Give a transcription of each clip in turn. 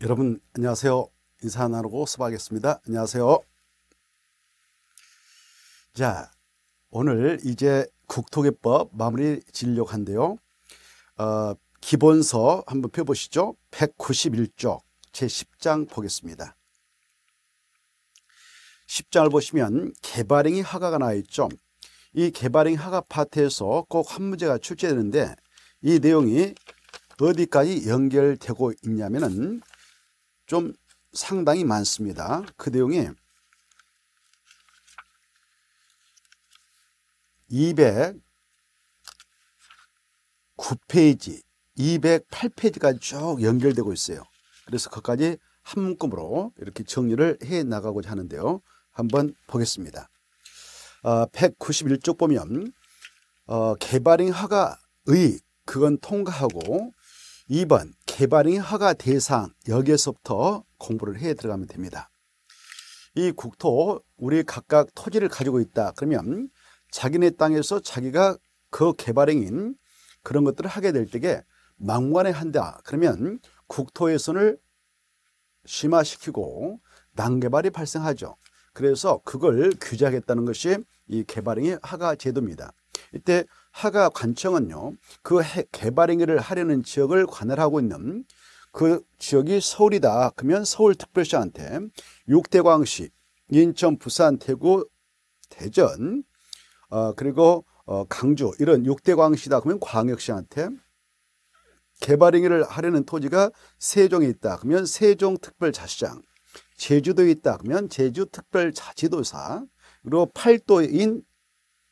여러분 안녕하세요. 인사 나누고 수고하겠습니다. 안녕하세요. 자, 오늘 이제 국토개법 마무리 진료고 한데요. 어, 기본서 한번 펴보시죠. 1 9 1쪽 제10장 보겠습니다. 10장을 보시면 개발행위 허가가 나와 있죠. 이 개발행위 허가 파트에서 꼭 한 문제가 출제되는데 이 내용이 어디까지 연결되고 있냐면은 좀 상당히 많습니다. 그 내용이 209페이지, 208페이지까지 쭉 연결되고 있어요. 그래서 그까지 한 문구으로 이렇게 정리를 해 나가고자 하는데요. 한번 보겠습니다. 어, 아, 191쪽 보면 어, 개발인 허가의 그건 통과하고 2번 개발이 허가 대상 여기에서부터 공부를 해 들어가면 됩니다. 이 국토 우리 각각 토지를 가지고 있다 그러면 자기네 땅에서 자기가 그 개발행인 그런 것들을 하게 될 때에 막무가내 한다 그러면 국토훼손을 심화시키고 난개발이 발생하죠. 그래서 그걸 규제하겠다는 것이 이 개발행위 하가 제도입니다. 이때 하가 관청은요, 그 개발행위를 하려는 지역을 관할하고 있는 그 지역이 서울이다. 그러면 서울특별시한테 육대광시, 인천, 부산, 대구, 대전, 어, 그리고 어, 강주 이런 육대광시다. 그러면 광역시한테 개발행위를 하려는 토지가 세종에 있다. 그러면 세종특별자시장 제주도에 있다. 그러면 제주특별자치도사, 그리고 팔도인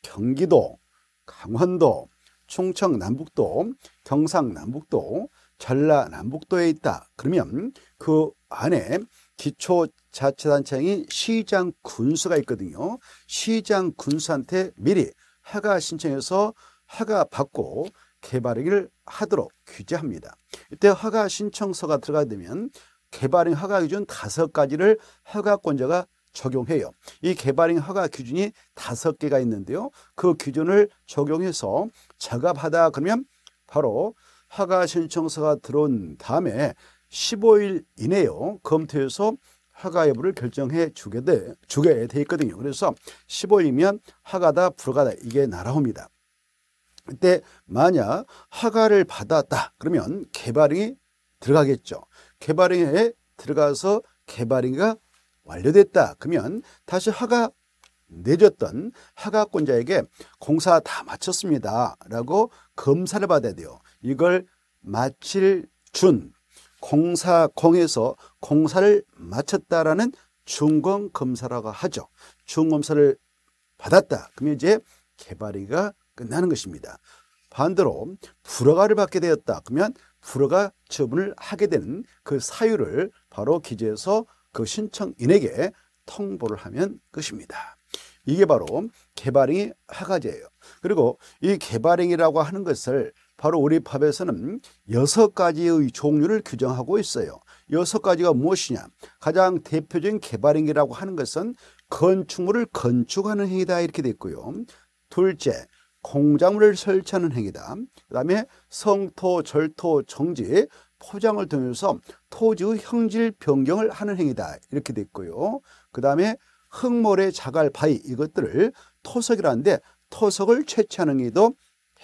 경기도, 강원도, 충청 남북도, 경상 남북도, 전라 남북도에 있다. 그러면 그 안에 기초자치단체인 시장 군수가 있거든요. 시장 군수한테 미리 허가 신청해서 허가 받고 개발행위를 하도록 규제합니다. 이때 허가 신청서가 들어가게 되면 개발행 허가 기준 다섯 가지를 허가권자가 적용해요. 이 개발인 허가 기준이 다섯 개가 있는데요. 그 기준을 적용해서 작업하다 그러면 바로 허가 신청서가 들어온 다음에 15일 이내요. 검토해서 허가 여부를 결정해 주게 돼, 주게 돼 있거든요. 그래서 15일이면 허가다 불가다 이게 날아옵니다. 그때 만약 허가를 받았다 그러면 개발이 들어가겠죠. 개발에 들어가서 개발인가 완료됐다. 그러면 다시 하가 내줬던 하가권자에게 공사 다 마쳤습니다. 라고 검사를 받아야 돼요. 이걸 마칠 준 공사 공에서 공사를 마쳤다라는 준공 검사라고 하죠. 중검사를 받았다. 그러면 이제 개발이가 끝나는 것입니다. 반대로 불허가를 받게 되었다. 그러면 불허가 처분을 하게 되는 그 사유를 바로 기재해서 그 신청인에게 통보를 하면 끝입니다. 이게 바로 개발행위 하가지예요. 그리고 이 개발행위라고 하는 것을 바로 우리 법에서는 여섯 가지의 종류를 규정하고 있어요. 여섯 가지가 무엇이냐? 가장 대표적인 개발행위라고 하는 것은 건축물을 건축하는 행위다 이렇게 됐고요. 둘째, 공작물을 설치하는 행위다. 그 다음에 성토, 절토, 정지, 포장을 통해서 토지의 형질 변경을 하는 행위다 이렇게 됐고요. 그 다음에 흙모래, 자갈, 바위 이것들을 토석이라는데 토석을 채취하는 행위도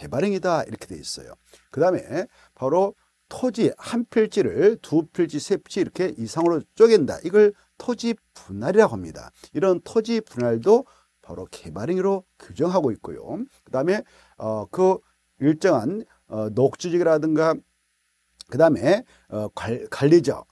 해발행위다 이렇게 되어 있어요. 그 다음에 바로 토지 한 필지를 두 필지, 세 필지 이렇게 이상으로 쪼갠다. 이걸 토지 분할이라고 합니다. 이런 토지 분할도 바로 개발행위로 규정하고 있고요. 그 다음에 어, 그 일정한 어, 녹지이라든가 그 다음에 어, 관리자,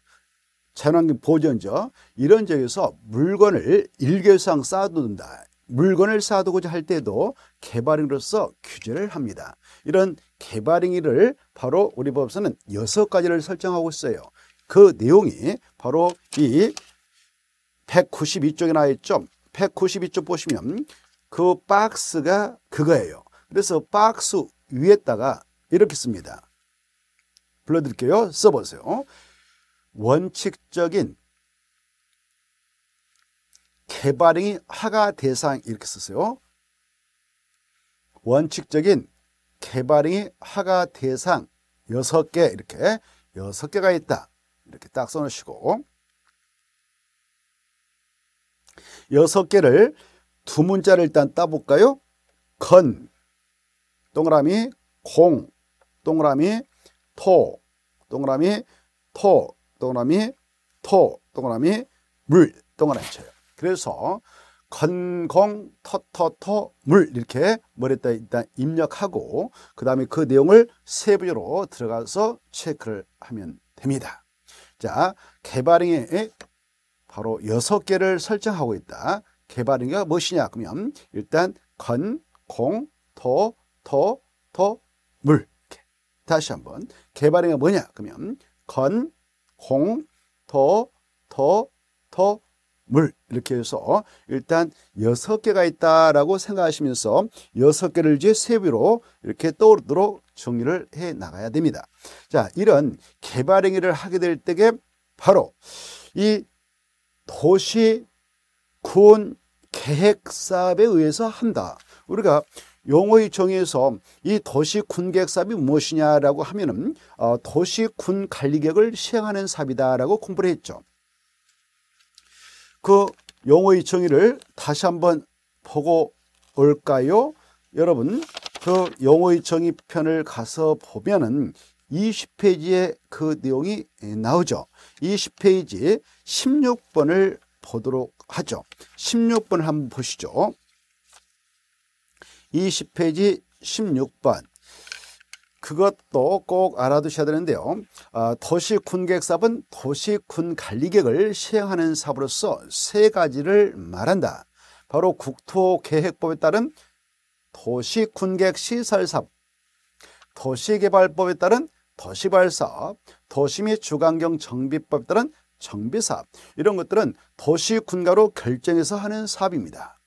재난기 보전자 이런 점에서 물건을 일개상 쌓아둔다. 물건을 쌓아두고자 할 때도 개발행위로서 규제를 합니다. 이런 개발행위를 바로 우리 법에서는 여섯 가지를 설정하고 있어요. 그 내용이 바로 이 192쪽에 나와 있죠. 192쪽 보시면 그 박스가 그거예요. 그래서 박스 위에다가 이렇게 씁니다. 불러드릴게요. 써보세요. 원칙적인 개발행위 하가 대상 이렇게 쓰세요. 원칙적인 개발행위 하가 대상 6개 이렇게 6개가 있다. 이렇게 딱 써놓으시고 6개를 두 문자를 일단 따볼까요? 건, 동그라미, 공, 동그라미, 토, 동그라미 토 동그라미 토 동그라미 물 동그라미 쳐요. 그래서 건공 터터터 물 이렇게 머리에다 일단 입력하고 그 다음에 그 내용을 세부적으로 들어가서 체크를 하면 됩니다. 자 개발행에 바로 여섯 개를 설정하고 있다. 개발행위가 무엇이냐 그러면 일단 건, 공, 토, 토, 토, 물 다시 한번 개발행위가 뭐냐? 그러면 건, 공, 도, 도, 도, 물 이렇게 해서 일단 여섯 개가 있다라고 생각하시면서 여섯 개를 이제 세비로 이렇게 떠오르도록 정리를 해 나가야 됩니다. 자, 이런 개발 행위를 하게 될 때에 바로 이 도시 구 계획 사업에 의해서 한다. 우리가 용의 정의에서 이도시군객획사업이 무엇이냐라고 하면은 어, 도시군관리객을 시행하는 사업이다라고 공부를 했죠. 그 용어의 정의를 다시 한번 보고 올까요? 여러분 그 용어의 정의 편을 가서 보면은 20페이지에 그 내용이 예, 나오죠. 20페이지 16번을 보도록 하죠. 16번을 한번 보시죠. 20페이지 16번 그것도 꼭 알아두셔야 되는데요. 아, 도시군객삽은 도시군 관리객을 시행하는 삽으로서 세 가지를 말한다. 바로 국토계획법에 따른 도시군객시설삽, 도시개발법에 따른 도시발삽, 도시 및 주간경 정비법에 따른 정비삽 이런 것들은 도시군가로 결정해서 하는 삽입니다.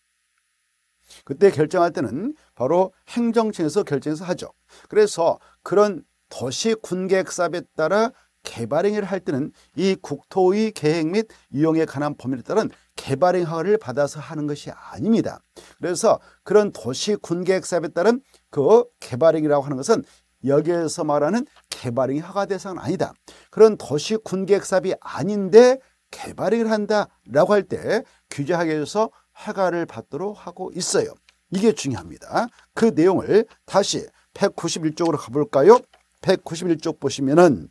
그때 결정할 때는 바로 행정청에서 결정해서 하죠. 그래서 그런 도시 군계획사업에 따라 개발행위를 할 때는 이 국토의 계획 및 이용에 관한 범위에 따른 개발행 허가를 받아서 하는 것이 아닙니다. 그래서 그런 도시 군계획사업에 따른 그 개발행위라고 하는 것은 여기에서 말하는 개발행위 허가 대상은 아니다. 그런 도시 군계획사업이 아닌데 개발행위를 한다라고 할때규제하게해서 허가를 받도록 하고 있어요. 이게 중요합니다. 그 내용을 다시 191쪽으로 가볼까요? 191쪽 보시면은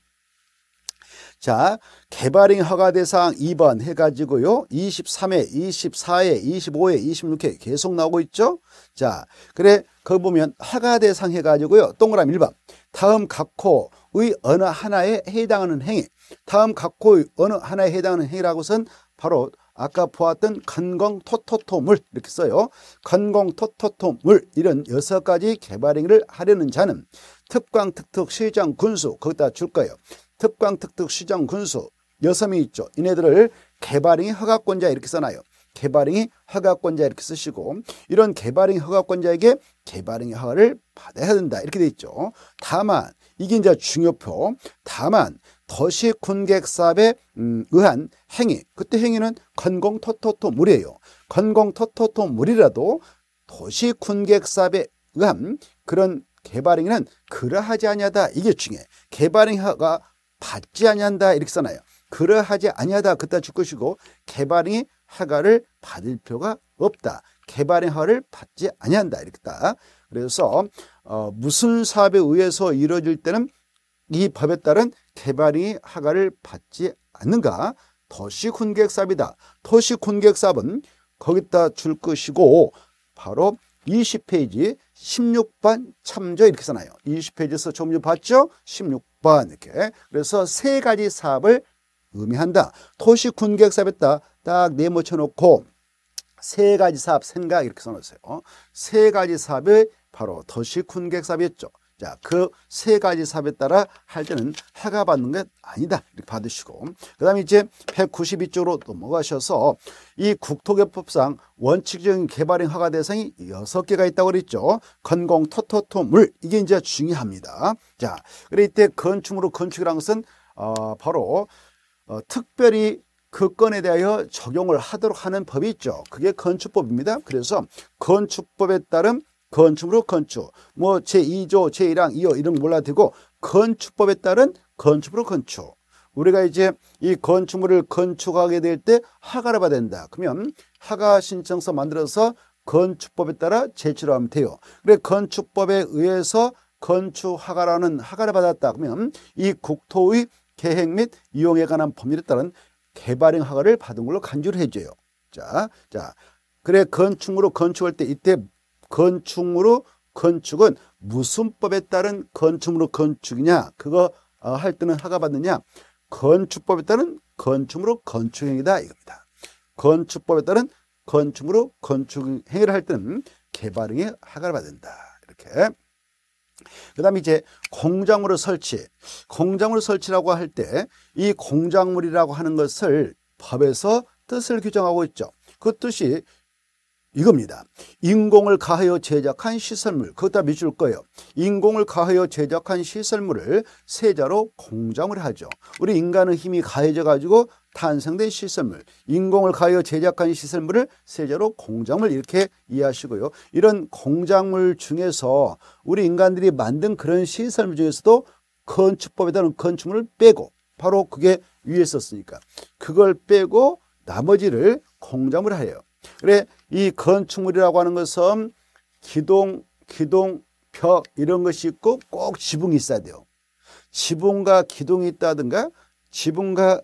자, 개발인 허가 대상 2번 해가지고요. 23회, 24회, 25회, 26회 계속 나오고 있죠? 자, 그래, 거 보면 허가 대상 해가지고요. 동그라미 1번. 다음 각호의 어느 하나에 해당하는 행위. 다음 각호의 어느 하나에 해당하는 행위라고선 바로 아까 보았던 건공 토토토물 이렇게 써요. 건공 토토토물 이런 여섯 가지 개발행위를 하려는 자는 특광 특특 시장 군수 거기다 줄 거예요. 특광 특특 시장 군수 여섬이 있죠. 이네들을 개발행위 허가권자 이렇게 써놔요. 개발행위 허가권자 이렇게 쓰시고 이런 개발행위 허가권자에게 개발행위 허가를 받아야 된다 이렇게 돼 있죠. 다만 이게 이제 중요표 다만 더시 군객사업에 음, 의한 행위 그때 행위는 건공토토토물이에요. 건공토토토물이라도 도시 군객사업에 의한 그런 개발행위는 그러하지 아니하다 이게 중요해. 개발행위가 받지 아니한다 이렇게 써놔요. 그러하지 아니하다 그따 줄 것이고 개발행위 허가를 받을 필요가 없다. 개발행위 허를 받지 아니한다 이렇게 다. 그래서 어, 무슨 사업에 의해서 이루어질 때는 이 법에 따른 테발이 하가를 받지 않는가? 더시 훈객삽이다. 더시 훈객삽은 거기다 줄 것이고 바로 20페이지 16번 참조 이렇게 써놔요. 20페이지에서 점유 전 봤죠? 16번 이렇게. 그래서 세 가지 사업을 의미한다. 토시 군객 사업에다 딱내모쳐 놓고 세 가지 사업 생각 이렇게 써놓으세요. 세 가지 사업이 바로 토시 군객 사업이었죠. 자, 그 세 가지 삽에 따라 할 때는 해가 받는 게 아니다. 이렇게 받으시고. 그 다음에 이제 192쪽으로 넘어가셔서 이 국토개법상 원칙적인 개발형 허가 대상이 여섯 개가 있다고 그랬죠. 건공, 토토토, 물. 이게 이제 중요합니다. 자, 그래 이때 건축으로 건축이라는 것은 어, 바로 어, 특별히 그 건에 대하여 적용을 하도록 하는 법이 있죠. 그게 건축법입니다. 그래서 건축법에 따른 건축으로 건축, 뭐 제2조, 제1항, 2호 이런 몰라도 되고 건축법에 따른 건축으로 건축. 우리가 이제 이 건축물을 건축하게 될때 허가를 받아야 된다. 그러면 허가 신청서 만들어서 건축법에 따라 제출 하면 돼요. 그래 건축법에 의해서 건축 허가라는 허가를 받았다. 그러면 이 국토의 계획 및 이용에 관한 법률에 따른 개발행 허가를 받은 걸로 간주를 해줘요. 자, 자, 그래 건축으로 건축할 때 이때 건축으로 건축은 무슨 법에 따른 건축으로 건축이냐 그거 어, 할 때는 허가받느냐 건축법에 따른 건축으로 건축행위다 이겁니다. 건축법에 따른 건축으로 건축행위를 할 때는 개발행위 허가를 받는다 이렇게 그 다음에 이제 공작물을 설치 공작물 설치라고 할 때 이 공작물이라고 하는 것을 법에서 뜻을 규정하고 있죠 그 뜻이 이겁니다. 인공을 가하여 제작한 시설물, 그것 다 밑줄 거예요. 인공을 가하여 제작한 시설물을 세자로 공정을 하죠. 우리 인간의 힘이 가해져 가지고 탄생된 시설물, 인공을 가하여 제작한 시설물을 세자로 공장을 이렇게 이해하시고요. 이런 공작물 중에서 우리 인간들이 만든 그런 시설물 중에서도 건축법에 따른 건축물을 빼고 바로 그게 위에 있으니까 그걸 빼고 나머지를 공작물 하여 그래 이 건축물이라고 하는 것은 기둥, 기둥, 벽 이런 것이 있고 꼭 지붕이 있어야 돼요. 지붕과 기둥이 있다든가 지붕과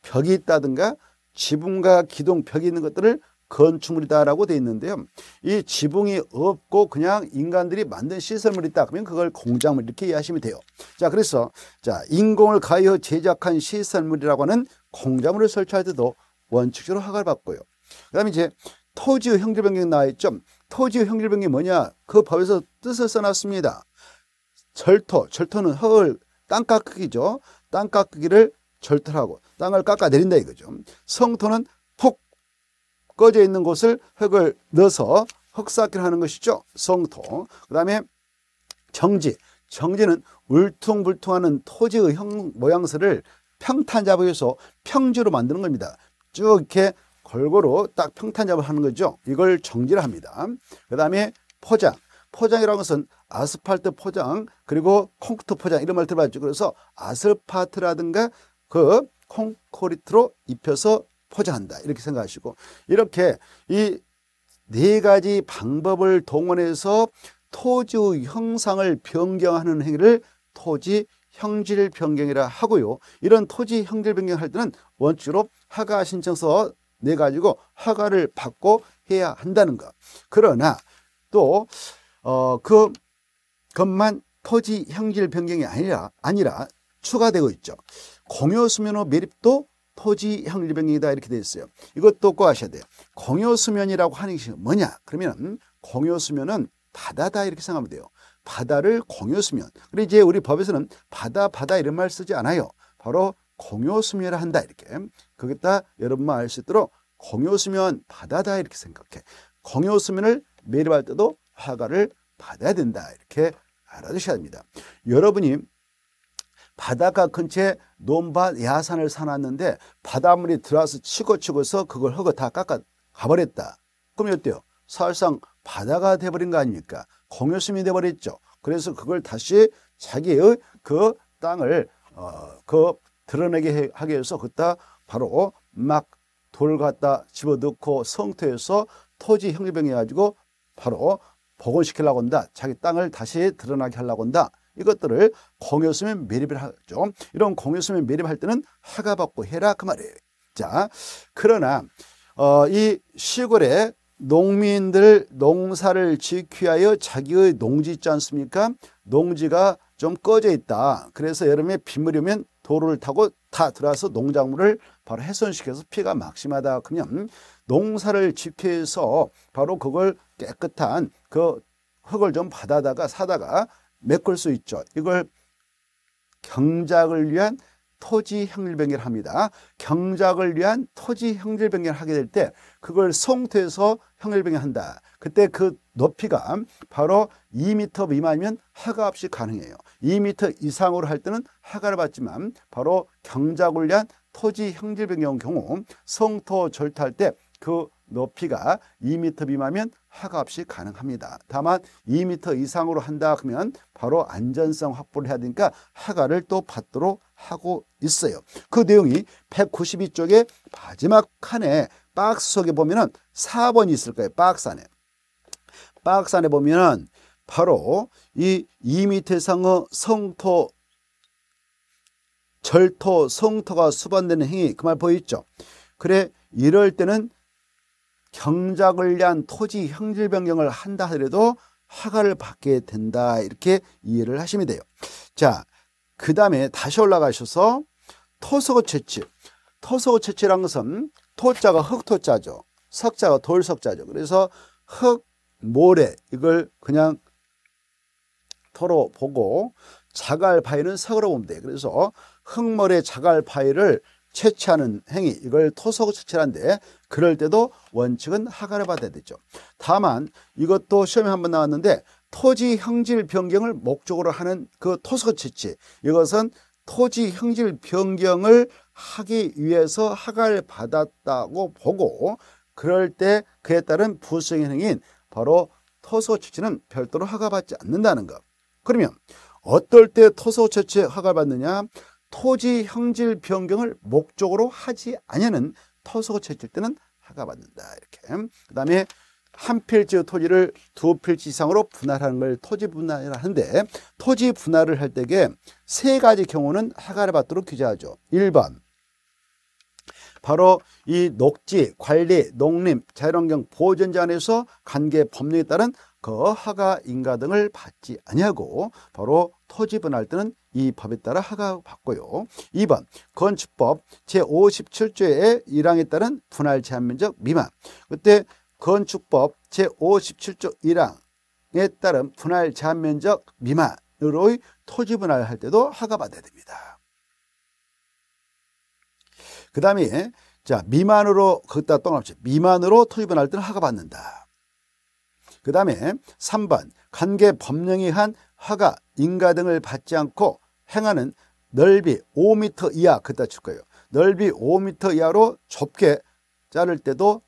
벽이 있다든가 지붕과 기둥, 벽이 있는 것들을 건축물이다라고 되어 있는데요. 이 지붕이 없고 그냥 인간들이 만든 시설물이 있다. 그러면 그걸 공작물 이렇게 이해하시면 돼요. 자, 그래서 자 인공을 가여 제작한 시설물이라고 하는 공작물을 설치할 때도 원칙적으로 허가를 받고요. 그다음에 이제 토지의 형질변경이 나와있죠. 토지 형질변경이 뭐냐? 그 법에서 뜻을 써놨습니다. 절토, 절토는 흙을 땅 깎기죠. 땅 깎기를 절토라고 땅을 깎아내린다 이거죠. 성토는 푹 꺼져 있는 곳을 흙을 넣어서 흙쌓기를 하는 것이죠. 성토. 그 다음에 정지. 정지는 울퉁불퉁하는 토지의 형, 모양새를 평탄 잡으셔서 평지로 만드는 겁니다. 쭉 이렇게 골고루 딱 평탄 작업을 하는 거죠. 이걸 정지를 합니다. 그 다음에 포장. 포장이라는 것은 아스팔트 포장 그리고 콘크리트 포장 이런 말 들어봤죠. 그래서 아스팔트라든가 그 콘크리트로 입혀서 포장한다 이렇게 생각하시고 이렇게 이 네 가지 방법을 동원해서 토지 형상을 변경하는 행위를 토지 형질 변경이라 하고요. 이런 토지 형질 변경할 때는 원칙으로 하가 신청서 내 네 가지고 허가를 받고 해야 한다는 것. 그러나 또어그 것만 토지 형질 변경이 아니라 아니라 추가되고 있죠. 공여수면호 매립도 토지 형질 변경이다 이렇게 되어 있어요. 이것도 꼭 아셔야 돼요. 공여수면이라고 하는 것이 뭐냐? 그러면 공여수면은 바다다 이렇게 생각하면 돼요. 바다를 공여수면 그리고 이제 우리 법에서는 바다 바다 이런 말 쓰지 않아요. 바로 공효수면을 한다 이렇게 거기다 여러분만 알 수 있도록 공효수면 바다다 이렇게 생각해 공효수면을 매립할 때도 허가를 받아야 된다 이렇게 알아두셔야 됩니다 여러분이 바닷가 근처에 논밭 야산을 사놨는데 바닷물이 들어와서 치고 치고서 그걸 허거 다 깎아 가버렸다 그럼 어때요? 사실상 바다가 돼버린 거 아닙니까? 공요수면이 돼버렸죠 그래서 그걸 다시 자기의 그 땅을 어, 그 드러내게 하기 위해서 그다 바로 어, 막돌 갖다 집어넣고 성토에서 토지 형리병해 가지고 바로 어, 복원시키려고 한다. 자기 땅을 다시 드러나게 하려고 한다. 이것들을 공여수면 매립을 하죠. 이런 공여수면 매립할 때는 허가받고 해라 그 말이에요. 자, 그러나 어, 이 시골에 농민들 농사를 지키 하여 자기의 농지 있지 않습니까? 농지가 좀 꺼져 있다. 그래서 여름에 빗물이 오면 도로를 타고 다 들어와서 농작물을 바로 훼손시켜서 피해가 막심하다 그러면 농사를 지켜서 바로 그걸 깨끗한 그 흙을 좀 받아다가 사다가 메꿀 수 있죠. 이걸 경작을 위한 토지 형질변경을 합니다. 경작을 위한 토지 형질변경을 하게 될 때 그걸 송토해서 형질변경한다. 그때 그 높이가 바로 2m 미만이면 허가 없이 가능해요. 2미터 이상으로 할 때는 허가를 받지만 바로 경작을리 토지 형질 변경 경우 성토 절탈때 그 높이가 2미터 미만이면 허가 없이 가능합니다. 다만 2미터 이상으로 한다 하면 바로 안전성 확보를 해야 되니까 허가를 또 받도록 하고 있어요. 그 내용이 1 9 2쪽에 마지막 칸에 박스 속에 보면은 4번이 있을 거예요. 박스 안에. 박스 안에 보면은 바로 이2미태상의 성토 절토 성토가 수반되는 행위 그 말 보이죠. 그래 이럴 때는 경작을 위한 토지 형질 변경을 한다 하더라도 허가를 받게 된다 이렇게 이해를 하시면 돼요. 자, 그 다음에 다시 올라가셔서 토소고 채취. 토소고 채취란 것은 토자가 흙토자죠. 석자가 돌석자죠. 그래서 흙, 모래 이걸 그냥 털어보고 자갈 파일은 섞어 보면 돼. 그래서 흑머리의 자갈 파일를 채취하는 행위 이걸 토속 채취하는데 그럴 때도 원칙은 하가를 받아야 되죠. 다만 이것도 시험에 한번 나왔는데 토지 형질 변경을 목적으로 하는 그 토속 채취 이것은 토지 형질 변경을 하기 위해서 하가를 받았다고 보고 그럴 때 그에 따른 부수행 위인 바로 토소 채취는 별도로 허가받지 않는다는 것. 그러면 어떨 때 토소 채취 허가받느냐? 토지 형질 변경을 목적으로 하지 아니하는 토소 채취 때는 허가받는다. 이렇게. 그다음에 한 필지 토지를 두 필지 이상으로 분할하는 걸 토지 분할이라 하는데 토지 분할을 할 때에 세 가지 경우는 허가를 받도록 규제하죠. 1번 바로 이 녹지 관리, 농림, 자연환경 보전제안에서 관계 법령에 따른 그 하가 인가 등을 받지 아니하고 바로 토지 분할 때는 이 법에 따라 하가 받고요. 2번 건축법 제57조의 1항에 따른 분할 제한 면적 미만 그때 건축법 제57조 1항에 따른 분할 제한 면적 미만으로의 토지 분할할 때도 하가 받아야 됩니다. 그 다음에 자 미만으로 거다 똥합시 미만으로 토지 분할 때는 하가 받는다. 그 다음에 3번 관계 법령이 한 화가 인가 등을 받지 않고 행하는 넓이 5m 이하 그따칠 거예요. 넓이 5m 이하로 좁게 자를 때도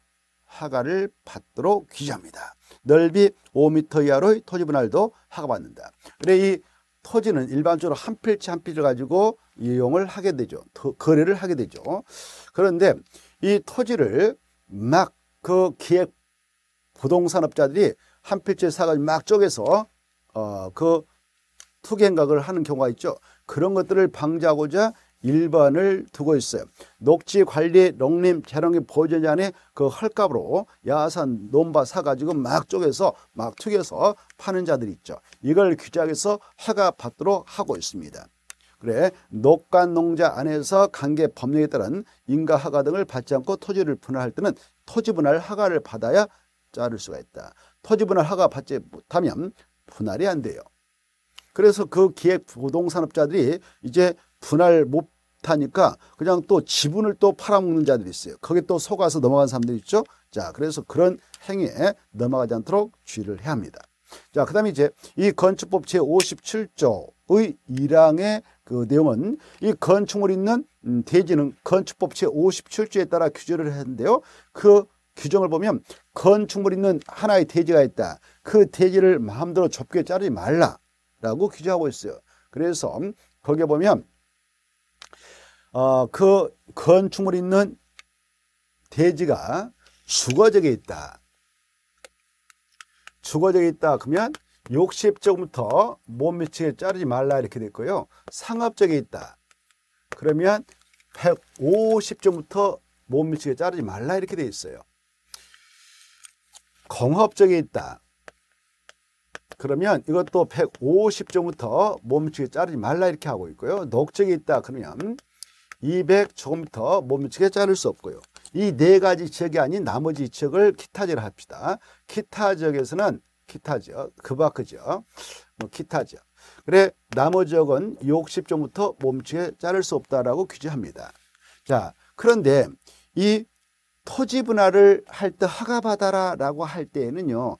하가를 받도록 규제합니다. 넓이 5m 이하로의 토지 분할도 하가받는다. 그래 이 토지는 일반적으로 한 필지 한 필지를 가지고 이용을 하게 되죠. 거래를 하게 되죠. 그런데 이 토지를 막 그 기획 부동산업자들이 한필지에 사가지고 막 쪼개서 어, 그 투갱각을 하는 경우가 있죠. 그런 것들을 방지하고자 일반을 두고 있어요. 녹지 관리 농림 재롱이 보존자의 그 헐값으로 야산 논밭 사가지고 막 쪼개서 막 튀겨서 파는 자들 있죠. 이걸 규제해서 허가 받도록 하고 있습니다. 그래 녹간 농자 안에서 관계 법령에 따른 인가 허가 등을 받지 않고 토지를 분할할 때는 토지 분할 허가를 받아야 자를 수가 있다. 토지분할 허가받지 못하면 분할이 안 돼요. 그래서 그 기획 부동산업자들이 이제 분할 못 하니까 그냥 또 지분을 또 팔아먹는 자들이 있어요. 거기 또 속아서 넘어간 사람들이 있죠. 자, 그래서 그런 행위에 넘어가지 않도록 주의를 해야 합니다. 자, 그 다음에 이제 이 건축법 제57조의 1항의 그 내용은 이 건축물 있는 음, 대지는 건축법 제57조에 따라 규제를 했는데요. 그 규정을 보면 건축물 있는 하나의 대지가 있다. 그 대지를 마음대로 좁게 자르지 말라라고 규정하고 있어요. 그래서 거기에 보면 어, 그 건축물 있는 대지가 주거적에 있다. 주거적에 있다 그러면 6 0제부터못 미치게 자르지 말라 이렇게 됐고요. 상업적에 있다. 그러면 1 5 0점부터못 미치게 자르지 말라 이렇게 돼 있어요. 공업적에 있다. 그러면 이것도 150조부터 몸축에 자르지 말라 이렇게 하고 있고요. 녹적에 있다 그러면 200조부터 몸축에 자를 수 없고요. 이 네 가지 지역이 아닌 나머지 지역을 기타 지역 합시다. 기타 지역에서는 기타 지역, 그바크 지역, 뭐 기타 지역. 그래 나머지 지역은 60조부터 몸축에 자를 수 없다라고 규제합니다. 자 그런데 이 토지 분할을 할 때 허가받아라라고 할 때에는요.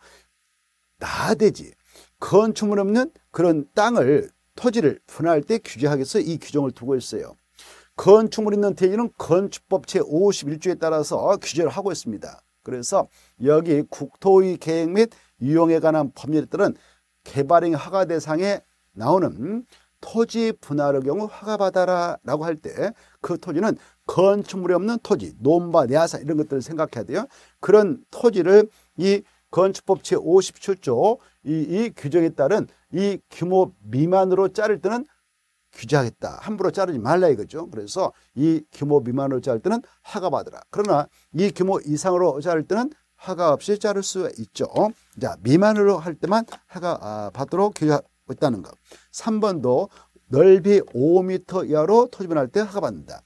나대지 건축물 없는 그런 땅을 토지를 분할할 때규제하기 위해서 이 규정을 두고 있어요. 건축물 있는 대지는 건축법 제51조에 따라서 규제를 하고 있습니다. 그래서 여기 국토의 계획 및 유용에 관한 법률들은 개발행 허가 대상에 나오는 토지 분할의 경우 허가받아라 라고 할 때 그 토지는 건축물이 없는 토지, 논밭, 야사 이런 것들을 생각해야 돼요. 그런 토지를 이 건축법 제57조 이, 이 규정에 따른 이 규모 미만으로 자를 때는 규제하겠다. 함부로 자르지 말라 이거죠. 그래서 이 규모 미만으로 자를 때는 허가받으라. 그러나 이 규모 이상으로 자를 때는 허가 없이 자를 수 있죠. 자, 미만으로 할 때만 허가 아, 받도록 규제하고 있다는 것. 삼번도 넓이 5m 이하로 토지 변할 때 허가받는다.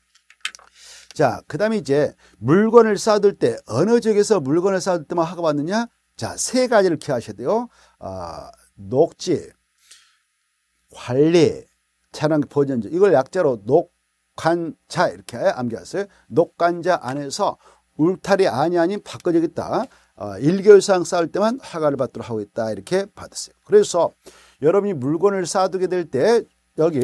자, 그 다음에 이제 물건을 쌓아둘 때 어느 지역에서 물건을 쌓아둘 때만 하고 봤느냐 자, 세 가지를 기억하셔야 돼요. 아, 녹지, 관리, 차량 보전지 이걸 약자로 녹관자 이렇게 암기하세요. 녹관자 안에서 울타리 안이 아닌 바꿔주겠다. 아, 일 1개월 상 쌓을 때만 허가를 받도록 하고 있다. 이렇게 받았어요 그래서 여러분이 물건을 쌓아두게 될 때 여기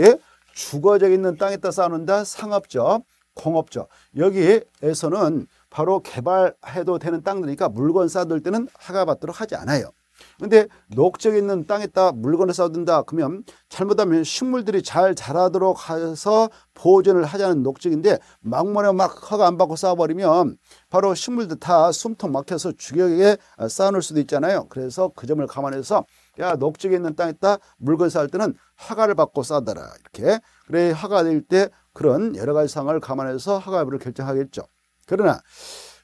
주거적 있는 땅에다 쌓아놓는다. 상업적, 공업적 여기에서는 바로 개발해도 되는 땅들이니까 물건 쌓아둘 때는 허가받도록 하지 않아요. 근데 녹적 있는 땅에다 물건을 쌓아둔다 그러면 잘못하면 식물들이 잘 자라도록 해서 보존을 하자는 녹적인데 막무가내 막 허가 안 받고 쌓아버리면 바로 식물들 다 숨통 막혀서 주격에 쌓아놓을 수도 있잖아요. 그래서 그 점을 감안해서 야녹적 있는 땅에다 물건 쌓을 때는 허가를 받고 쌓아라 이렇게 그래 허가 될때 그런 여러 가지 상황을 감안해서 허가부를 결정하겠죠. 그러나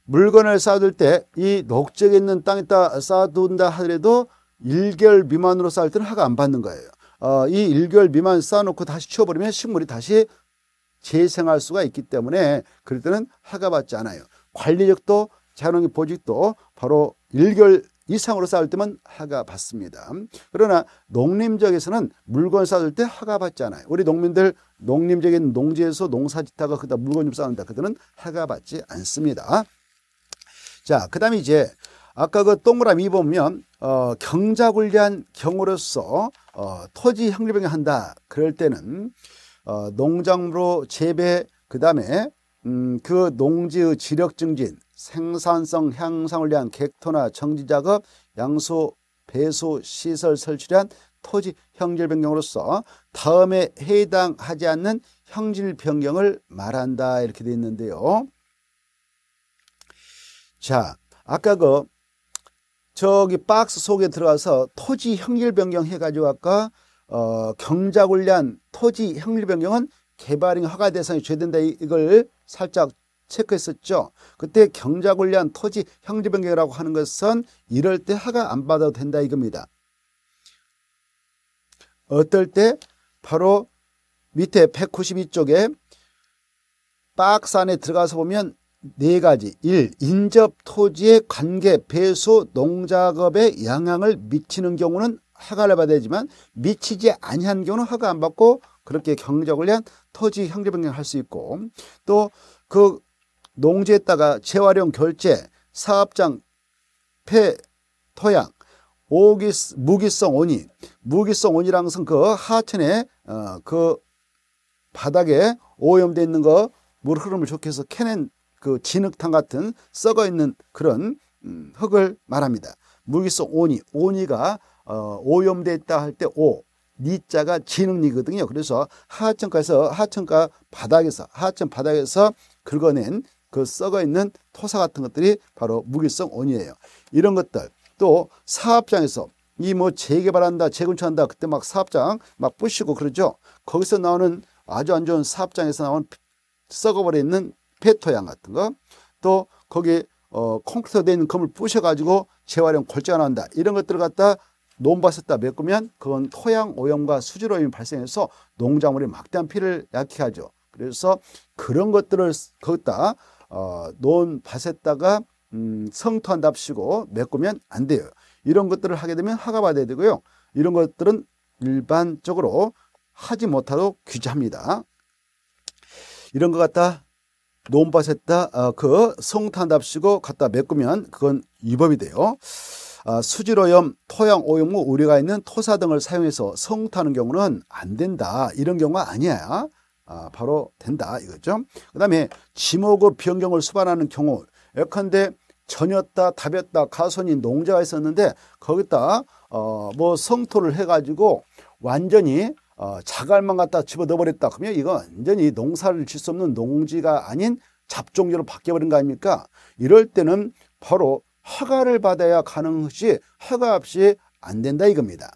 물건을 쌓아둘 때 이 녹적에 있는 땅에다 쌓아둔다 하더라도 1개월 미만으로 쌓을 때는 허가 안 받는 거예요. 어, 이 1개월 미만 쌓아놓고 다시 치워버리면 식물이 다시 재생할 수가 있기 때문에 그럴 때는 허가받지 않아요. 관리적도 자연환경 보직도 바로 1개월 이상으로 쌓을 때만 허가받습니다. 그러나 농림적에서는 물건 쌓을 때 허가받지 않아요. 우리 농민들 농림적인 농지에서 농사 짓다가 그다 물건 좀 쌓는다. 그들은 해가 받지 않습니다. 자, 그 다음에 이제 아까 그 동그라미 보면 어, 경자굴리한 경우로서 어, 토지 형리병이 한다. 그럴 때는 어, 농장으로 재배 그 다음에 음, 그 농지의 지력 증진, 생산성 향상을 위한 객토나 정지 작업, 양수 배수 시설 설치한 를 토지 형질 변경으로서 다음에 해당하지 않는 형질 변경을 말한다 이렇게 돼 있는데요. 자, 아까 그 저기 박스 속에 들어가서 토지 형질 변경 해가지고 아까 어, 경작훈련 토지 형질 변경은 개발인 허가 대상이 죄된다 이걸 살짝 체크했었죠. 그때 경작훈련 토지 형질 변경이라고 하는 것은 이럴 때 허가 안 받아도 된다 이겁니다. 어떨 때 바로 밑에 192쪽에 박스 안에 들어가서 보면 네 가지. 1. 인접 토지의 관계, 배수, 농작업에 영향을 미치는 경우는 허가를 받아야 되지만 미치지 아니한 경우는 허가 안 받고 그렇게 경적을 위한 토지 형제 변경할 수 있고 또 그 농지에다가 재활용 결제, 사업장, 폐, 토양, 오기, 무기성 온이, 무기성 온이라는 것은 그 하천에 어, 그 바닥에 오염돼 있는 거 물 흐름을 좋게 해서 캐낸 그 진흙탕 같은 썩어 있는 그런 음, 흙을 말합니다. 무기성 온이, 온이가 어, 오염돼 있다 할 때 오, 니자가 진흙이거든요. 그래서 하천가에서 하천가 바닥에서 하천 바닥에서 긁어낸 그 썩어 있는 토사 같은 것들이 바로 무기성 온이에요. 이런 것들 또 사업장에서 이 뭐 재개발한다 재건축한다 그때 막 사업장 막 부시고 그러죠 거기서 나오는 아주 안 좋은 사업장에서 나온 썩어버려 있는 폐토양 같은 거 또 거기에 어, 콘크리트 된 건물 부셔가지고 재활용 골자한다 이런 것들을 갖다 논밭에다 메꾸면 그건 토양 오염과 수질오염이 발생해서 농작물이 막대한 피를 약해 하죠. 그래서 그런 것들을 거기다 어, 논밭에다가 음, 성토한답시고 메꾸면 안 돼요. 이런 것들을 하게 되면 화가 받아야 되고요. 이런 것들은 일반적으로 하지 못하도록 규제합니다. 이런 것 같다. 논밭에다 어, 그 성탄답시고 갖다 메꾸면 그건 위법이 돼요. 아, 수질오염, 토양오염 후 우려가 있는 토사 등을 사용해서 성타는 경우는 안 된다. 이런 경우가 아니야. 아, 바로 된다 이거죠. 그 다음에 지목의 변경을 수반하는 경우 예컨대 전였다, 답였다, 가손이 농자가 있었는데 거기다 어 뭐 성토를 해가지고 완전히 어 자갈만 갖다 집어넣어버렸다. 그러면 이거 완전히 농사를 질 수 없는 농지가 아닌 잡종지로 바뀌어버린 거 아닙니까? 이럴 때는 바로 허가를 받아야 가능하이 허가 없이 안 된다 이겁니다.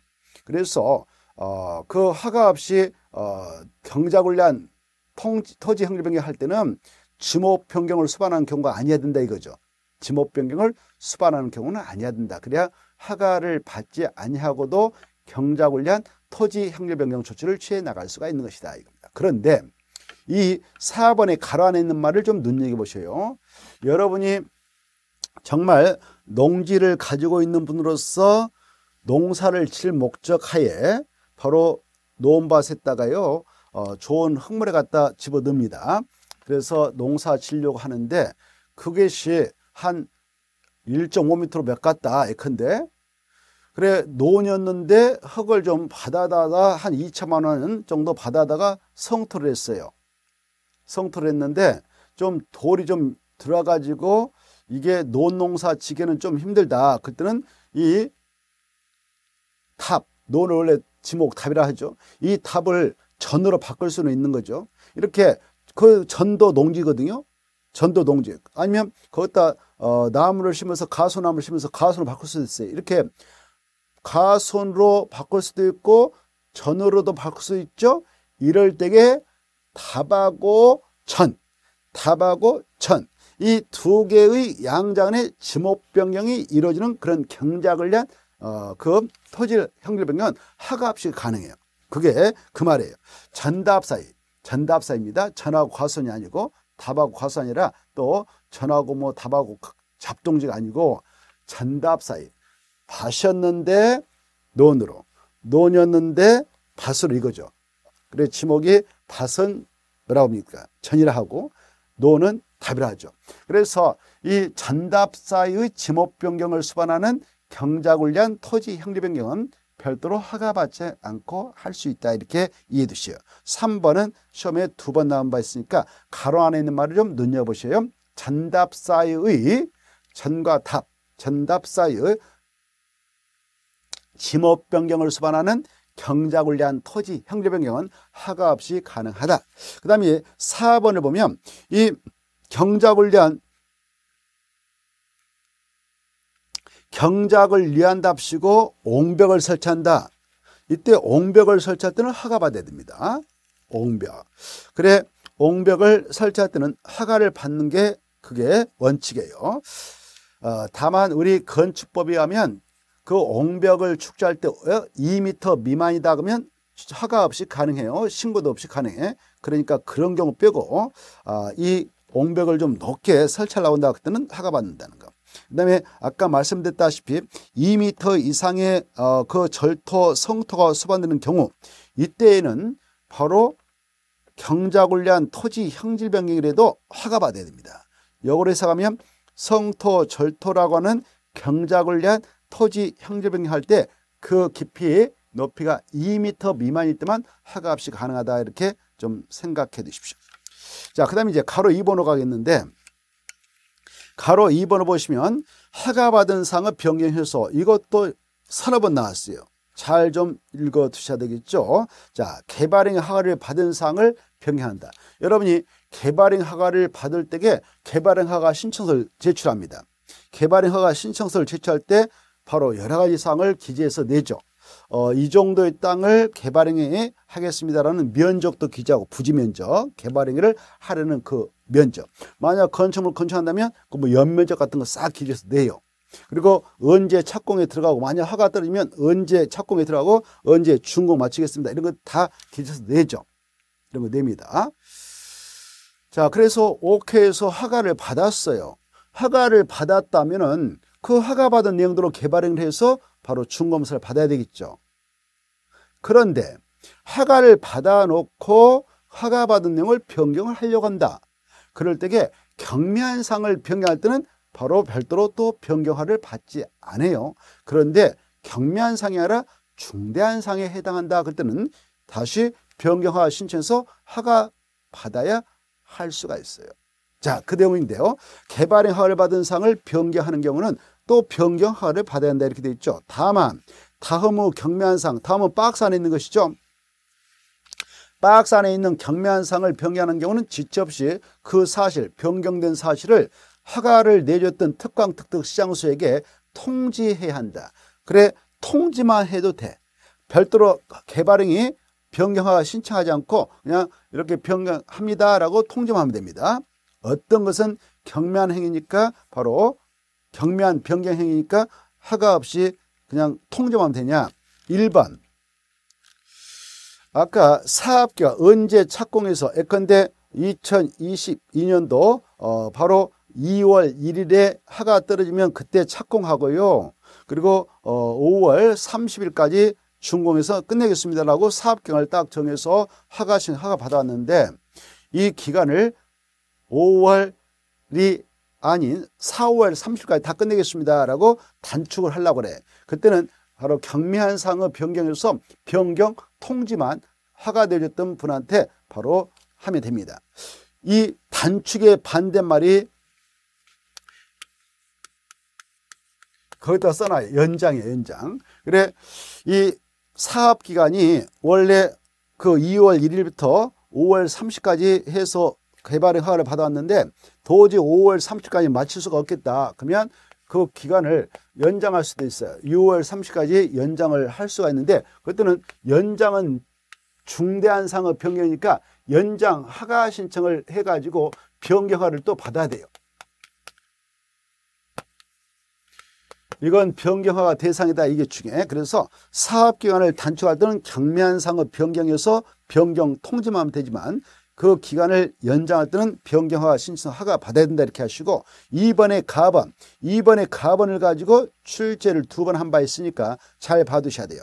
그래서 어, 그 허가 없이 어, 경작훈련 통지, 토지 형질 변경할 때는 지목 변경을 수반한 경우가 아니어야 된다 이거죠. 지목 변경을 수반하는 경우는 아니야 된다. 그래야 허가를 받지 아니하고도 경작을 위한 토지 형료 변경 조치를 취해 나갈 수가 있는 것이다 이겁니다. 그런데 이 4번의 가로 안에 있는 말을 좀 눈여겨 보세요 여러분이 정말 농지를 가지고 있는 분으로서 농사를 칠 목적하에 바로 노원밭에다가요 어, 좋은 흙물에 갖다 집어넣습니다. 그래서 농사 치려고 하는데 그것이 한 1.5m로 몇 갔다 예컨대 그래 논이었는데 흙을 좀 받아다가 한 2천만 원 정도 받아다가 성토를 했어요 성토를 했는데 좀 돌이 좀 들어가지고 이게 논농사 지기는 좀 힘들다 그때는 이 탑, 논을 원래 지목 탑이라 하죠 이 탑을 전으로 바꿀 수는 있는 거죠 이렇게 그 전도 농지거든요 전도 동직 아니면 거기다 어, 나무를 심어서 가소나무를 심어서 가손로 바꿀 수도 있어요. 이렇게 가손으로 바꿀 수도 있고 전으로도 바꿀 수 있죠. 이럴 때에 답하고 전, 답하고 전. 이 두 개의 양장의 지목 변경이 이루어지는 그런 경작을 위한 어, 그 토질 형질 변경은 하가합식 가능해요. 그게 그 말이에요. 전답사이, 전답사입니다. 전하고 과손이 아니고 다바고화서 아니라 또 전하고 뭐 다바고 그 잡동지가 아니고 전답 사이 밭이었는데 논으로 논이었는데 밭으로 이거죠. 그래 지목이 밭은 뭐라고 합니까? 전이라 하고 논은 답이라 하죠. 그래서 이전답사의 지목 변경을 수반하는 경자훈련 토지 형리 변경은 별도로 허가받지 않고 할 수 있다 이렇게 이해해 두시오. 3번은 시험에 두 번 나온 바 있으니까 가로 안에 있는 말을 좀 눈여보세요. 전답 사이의 전과 답, 전답 사이의 지목 변경을 수반하는 경작을 위한 토지 형제 변경은 허가 없이 가능하다. 그 다음에 4번을 보면 이 경작을 위한 경작을 위한답시고 옹벽을 설치한다. 이때 옹벽을 설치할 때는 허가 받아야 됩니다. 옹벽. 그래 옹벽을 설치할 때는 허가를 받는 게 그게 원칙이에요. 어, 다만 우리 건축법에 의하면 그 옹벽을 축제할 때 2m 어, 미만이다 그러면 허가 없이 가능해요. 신고도 없이 가능해. 그러니까 그런 경우 빼고 아, 이 옹벽을 좀 높게 설치하려고 한다 그때는 허가 받는다는 거. 그다음에 아까 말씀드렸다시피 2미터 이상의 어, 그 절터 성토가 수반되는 경우 이때에는 바로 경작을리한 토지 형질 변경이라도 허가받아야 됩니다. 역으로 해석하면 성토 절토라고 하는 경작을리 토지 형질 변경할 때 그 깊이 높이가 2미터 미만일 때만 허가 없이 가능하다 이렇게 좀 생각해 두십시오. 자, 그 다음에 이제 가로 2번으 가겠는데 가로 2번을 보시면 허가받은 상을변경해서 이것도 서너 번 나왔어요. 잘 좀 읽어 두셔야 되겠죠. 자, 개발행 허가를 받은 상을 변경한다. 여러분이 개발행 허가를 받을 때에 개발행 허가 신청서를 제출합니다. 개발행 허가 신청서를 제출할 때 바로 여러 가지 사항을 기재해서 내죠. 어, 이 정도의 땅을 개발행위 하겠습니다라는 면적도 기재하고 부지 면적, 개발행위를 하려는 그 면적. 만약 건축물 건축한다면 그 뭐 연면적 같은 거 싹 기재해서 내요. 그리고 언제 착공에 들어가고 만약 허가 떨어지면 언제 착공에 들어가고 언제 준공 마치겠습니다. 이런 거 다 기재해서 내죠. 이런 거 냅니다. 자, 그래서 오케이에서 허가를 받았어요. 허가를 받았다면은 그 허가받은 내용대로 개발을 행위 해서 바로 중검사를 받아야 되겠죠. 그런데 허가를 받아놓고 허가받은 내용을 변경을 하려고 한다. 그럴 때에 경미한 상을 변경할 때는 바로 별도로 또 변경화를 받지 않아요. 그런데 경미한 상이 아니라 중대한 상에 해당한다. 그 때는 다시 변경화 신청해서 허가 받아야 할 수가 있어요. 자, 그 내용인데요. 개발의 허가를 받은 상을 변경하는 경우는 또 변경 허가를 받아야 한다 이렇게 돼 있죠. 다만 다음 후 경매한상, 다음은 박스 안에 있는 것이죠. 박스 안에 있는 경매한상을 변경하는 경우는 지체 없이 그 사실, 변경된 사실을 허가를 내줬던 특광특특 시장소에게 통지해야 한다. 그래 통지만 해도 돼. 별도로 개발행위 변경하가 신청하지 않고 그냥 이렇게 변경합니다라고 통지만 하면 됩니다. 어떤 것은 경매한 행위니까 바로 경미한 변경행위니까 허가 없이 그냥 통정하 되냐? 1번 아까 사업기가 언제 착공해서 예컨대 2022년도 어 바로 2월 1일에 하가 떨어지면 그때 착공하고요. 그리고 어 5월 30일까지 준공해서 끝내겠습니다라고 사업기간을딱 정해서 하가 신 하가 받았는데 이 기간을 5월이 아닌 4월 30일까지 다 끝내겠습니다라고 단축을 하려고 그래. 그때는 바로 경미한 상의 변경에서 변경 통지만 화가내렸던 분한테 바로 하면 됩니다. 이 단축의 반대말이 거기다 써놔요. 연장이에요. 연장. 그래 이 사업기간이 원래 그 2월 1일부터 5월 30까지 해서 개발의 허가를 받았는데 도저히 5월 30까지 마칠 수가 없겠다. 그러면 그 기간을 연장할 수도 있어요. 6월 30까지 연장을 할 수가 있는데 그때는 연장은 중대한 상업 변경이니까 연장 허가 신청을 해가지고 변경화를 또 받아야 돼요. 이건 변경화가 대상이다 이게 중요해. 그래서 사업기간을 단축할 때는 경매한 상업 변경에서 변경 통지만 하면 되지만 그 기간을 연장할 때는 변경허가 신청 허가 받아야 된다 이렇게 하시고 2번의 가번 2번의 가번을 가지고 출제를 두 번 한 바 있으니까 잘 봐두셔야 돼요.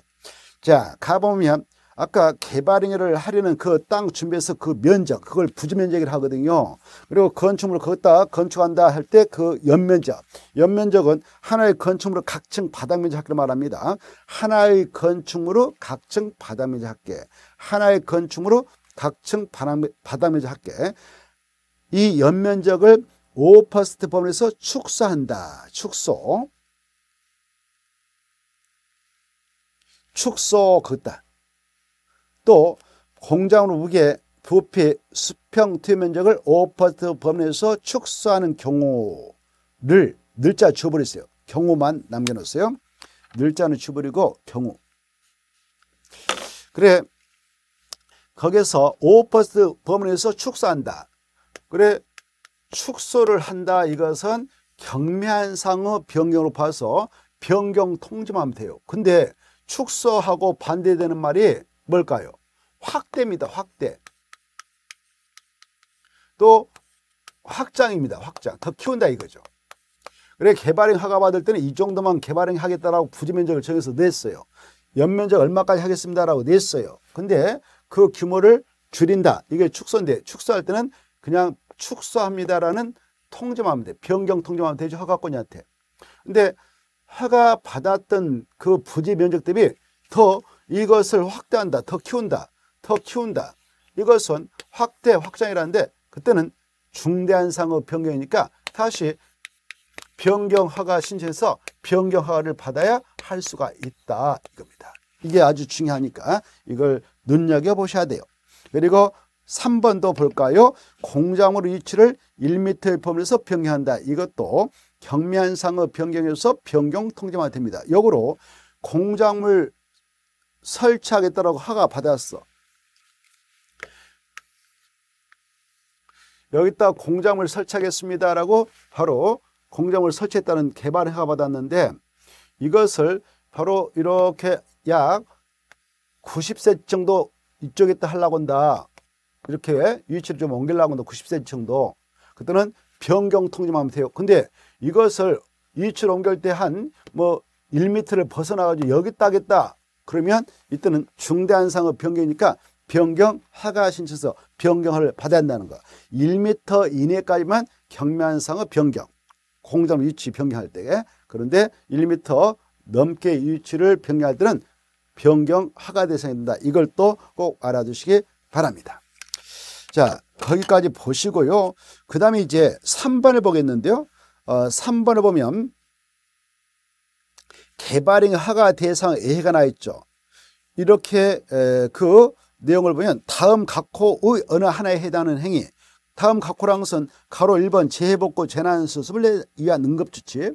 자 가보면 아까 개발행위를 하려는 그 땅 준비해서 그 면적 그걸 부지면적이라 하거든요. 그리고 건축물 거기다 건축한다 할 때 그 연면적 연면적은 하나의 건축물로 각층 바닥면적 학기를 말합니다. 하나의 건축물로 각층 바닥면적 학계 하나의 건축물로 각층 바다매주 학계 이 연면적을 5% 범위에서 축소한다. 축소. 축소 긋다. 또 공장으로 무게 부피 수평 투 면적을 5% 범위에서 축소하는 경우를 늘자 줘버리세요. 경우만 남겨놓으세요. 늘자는 줘버리고 경우. 그래 거기서 5% 범위에서 축소한다. 그래 축소를 한다 이것은 경미한상의 변경으로 봐서 변경 통지만 하면 돼요. 근데 축소하고 반대되는 말이 뭘까요? 확대입니다. 확대. 또 확장입니다. 확장. 더 키운다 이거죠. 그래 개발행 허가받을 때는 이 정도만 개발행 하겠다라고 부지면적을 정해서 냈어요. 연면적 얼마까지 하겠습니다라고 냈어요. 근데 그 규모를 줄인다. 이게 축소인데 축소할 때는 그냥 축소합니다라는 통정하면 돼. 변경 통정하면 되지 허가권이한테. 근데 허가 받았던 그 부지 면적 대비 더 이것을 확대한다. 더 키운다. 더 키운다. 이것은 확대 확장이라는데 그때는 중대한 상업 변경이니까 다시 변경 허가 신청해서 변경 허가를 받아야 할 수가 있다 이겁니다. 이게 아주 중요하니까 이걸 눈여겨보셔야 돼요. 그리고 3번도 볼까요? 공장으로 위치를 1m 1포에서 변경한다. 이것도 경미한상의 변경에서 변경 통제만 됩니다. 역으로 공장물 설치하겠다라고 허가 받았어. 여기다 공장을 설치하겠습니다라고 바로 공장을 설치했다는 개발 허가 받았는데 이것을 바로 이렇게 약9 0세 정도 이쪽에 다 하려고 한다. 이렇게 위치를 좀 옮기려고 한다. 9 0세 정도. 그때는 변경통 지만 하면 돼요. 근데 이것을 위치를 옮길 때 한 뭐 1m를 벗어나가지고 여기 따겠다. 그러면 이때는 중대한 상업 변경이니까 변경 하가 신청서 변경을 받아야 한다는 거. 1m 이내까지만 경매한상업 변경. 공장 위치 변경할 때. 그런데 1m 넘게 위치를 변경할 때는 변경하가 대상이 된다. 이걸 또 꼭 알아두시기 바랍니다. 자, 거기까지 보시고요. 그 다음에 이제 3번을 보겠는데요. 어, 3번을 보면 개발행 하가 대상 예해가 나 있죠. 이렇게 에, 그 내용을 보면 다음 각호의 어느 하나에 해당하는 행위 다음 각호랑 것은 가로 1번 재해복구 재난수습을 위한 응급조치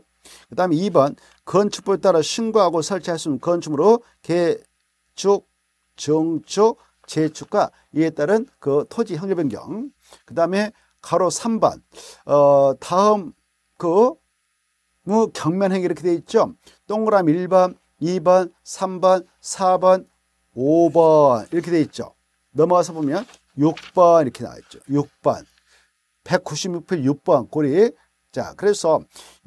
그 다음에 2번 건축법에 따라 신고하고 설치할 수 있는 건축물로 개축, 정축, 재축과 이에 따른 그 토지 형태 변경 그 다음에 가로 3번 어 다음 그 경면 행위 이렇게 돼 있죠 동그라미 1번 2번 3번 4번 5번 이렇게 돼 있죠 넘어가서 보면 6번 이렇게 나와 있죠 6번 196표 6번 고리 자 그래서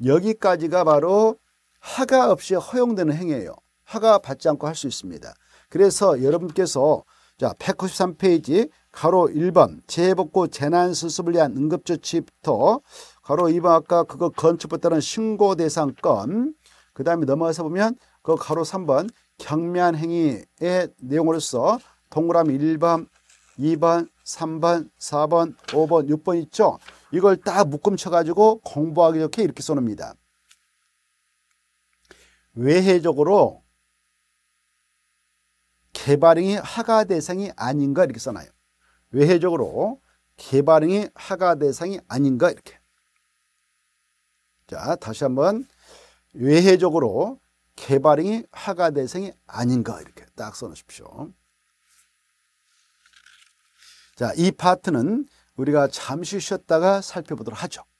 여기까지가 바로 허가 없이 허용되는 행위예요. 허가 받지 않고 할 수 있습니다. 그래서 여러분께서 자 193페이지 가로 1번 재해복구 재난수습을 위한 응급조치부터 가로 2번 아까 그거 건축에 따른 신고 대상 권그 다음에 넘어가서 보면 그 가로 3번 경미한 행위의 내용으로서 동그라미 1번 2번 3번 4번 5번 6번 있죠 이걸 딱 묶음쳐 가지고 공부하기 좋게 이렇게 써놓습니다 외해적으로 개발행위 하가 대상이 아닌가 이렇게 써놔요. 외해적으로 개발행위 하가 대상이 아닌가 이렇게. 자 다시 한번 외해적으로 개발행위 하가 대상이 아닌가 이렇게 딱 써놓으십시오. 자, 이 파트는 우리가 잠시 쉬었다가 살펴보도록 하죠.